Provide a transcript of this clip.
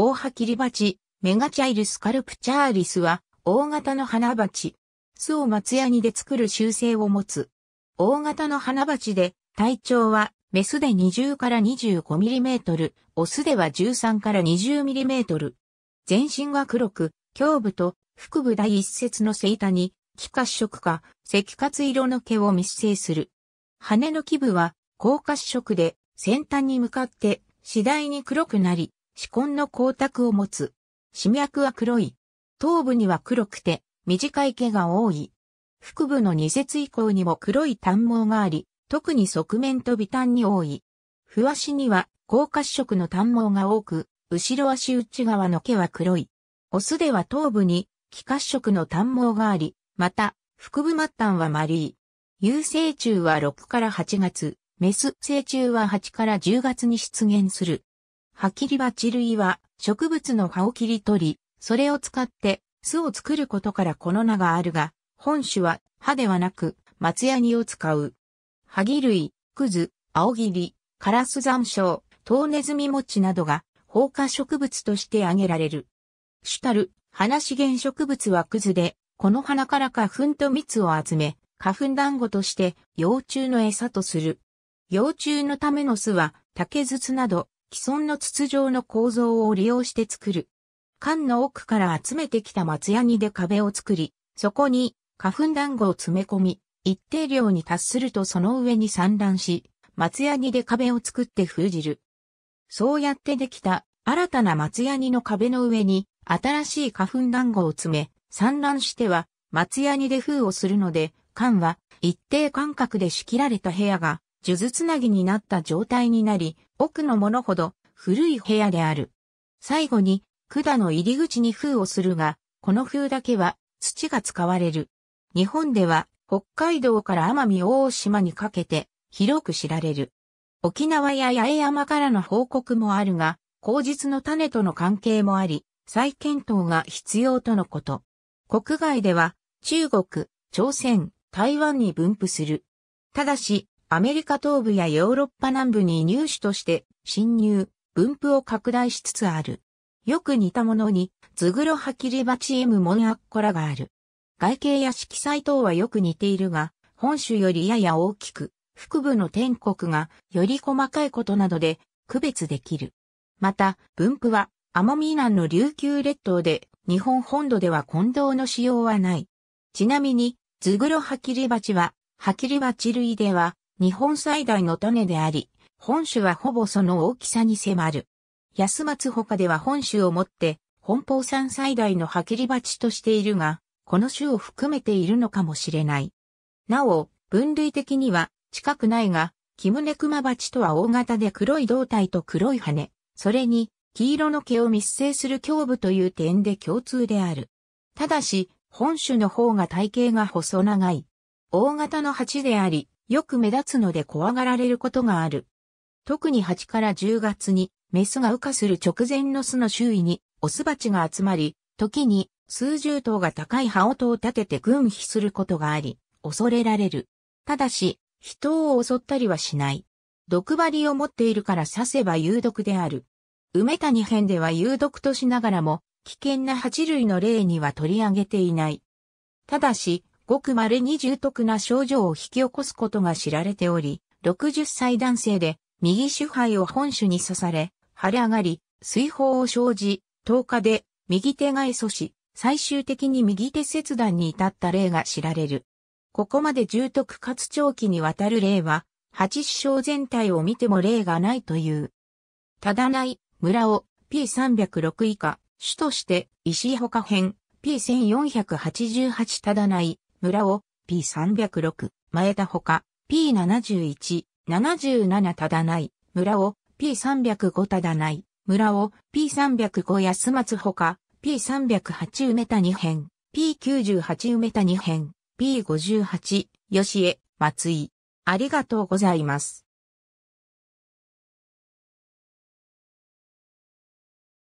大葉切り鉢、メガチャイルスカルプチャーリスは、大型の花鉢。巣を松ヤニで作る習性を持つ。大型の花鉢で、体長は、メスで20から25ミリメートル、オスでは13から20ミリメートル。全身が黒く、胸部と腹部第一節のセ板タに、気褐色か赤褐色の毛を密生する。羽の基部は、高褐色で、先端に向かって次第に黒くなり、歯根の光沢を持つ。歯脈は黒い。頭部には黒くて、短い毛が多い。腹部の二節以降にも黒い短毛があり、特に側面と微端に多い。ふわしには、高褐色の短毛が多く、後ろ足内側の毛は黒い。オスでは頭部に、気褐色の短毛があり、また、腹部末端は丸い。有生虫は6から8月、メス成虫は8から10月に出現する。キリりチ類は植物の葉を切り取り、それを使って巣を作ることからこの名があるが、本種は葉ではなく松ヤニを使う。葉ギ類、クズ、青切り、カラス残暑、トウネズミ餅などが放火植物として挙げられる。主たる花資源植物はクズで、この花から花粉と蜜を集め、花粉団子として幼虫の餌とする。幼虫のための巣は竹筒など既存の筒状の構造を利用して作る。缶の奥から集めてきた松ヤニで壁を作り、そこに花粉団子を詰め込み、一定量に達するとその上に散乱し、松ヤニで壁を作って封じる。そうやってできた新たな松ヤニの壁の上に新しい花粉団子を詰め、散乱しては松ヤニで封をするので、缶は一定間隔で仕切られた部屋が数珠つなぎになった状態になり、奥のものほど古い部屋である。最後に、管の入り口に封をするが、この封だけは土が使われる。日本では北海道から奄美大島にかけて広く知られる。沖縄や八重山からの報告もあるが、口実の種との関係もあり、再検討が必要とのこと。国外では中国、朝鮮、台湾に分布する。ただし、アメリカ東部やヨーロッパ南部に入手として侵入、分布を拡大しつつある。よく似たものに、ズグロハキリバチエムモンアッコラがある。外形や色彩等はよく似ているが、本種よりやや大きく、腹部の天国がより細かいことなどで区別できる。また、分布はアミーナンの琉球列島で、日本本土では混同の使用はない。ちなみに、ズグロハキリバチは、ハキリバチ類では、日本最大の種であり、本種はほぼその大きさに迫る。安松他では本種をもって、本邦山最大のハキリバチとしているが、この種を含めているのかもしれない。なお、分類的には近くないが、キムネクマバチとは大型で黒い胴体と黒い羽、それに黄色の毛を密生する胸部という点で共通である。ただし、本種の方が体型が細長い。大型の鉢であり、よく目立つので怖がられることがある。特に8から10月に、メスが羽化する直前の巣の周囲に、オスバチが集まり、時に数十頭が高い羽音を立てて群飛することがあり、恐れられる。ただし、人を襲ったりはしない。毒針を持っているから刺せば有毒である。梅谷編では有毒としながらも、危険な蜂類の例には取り上げていない。ただし、ごく稀に重篤な症状を引き起こすことが知られており、60歳男性で右手肺を本種に刺され、腫れ上がり、水泡を生じ、10日で右手外阻し、最終的に右手切断に至った例が知られる。ここまで重篤かつ長期にわたる例は、八指相全体を見ても例がないという。ただない、村を P306 以下、主として石井他編 P1488 ただない、村尾、P306、前田ほか、P71、77ただない、村尾、P305 ただない、村尾、P305 安松ほか、P308 梅谷編、P98 梅谷編、P58、吉江、松井。ありがとうございます。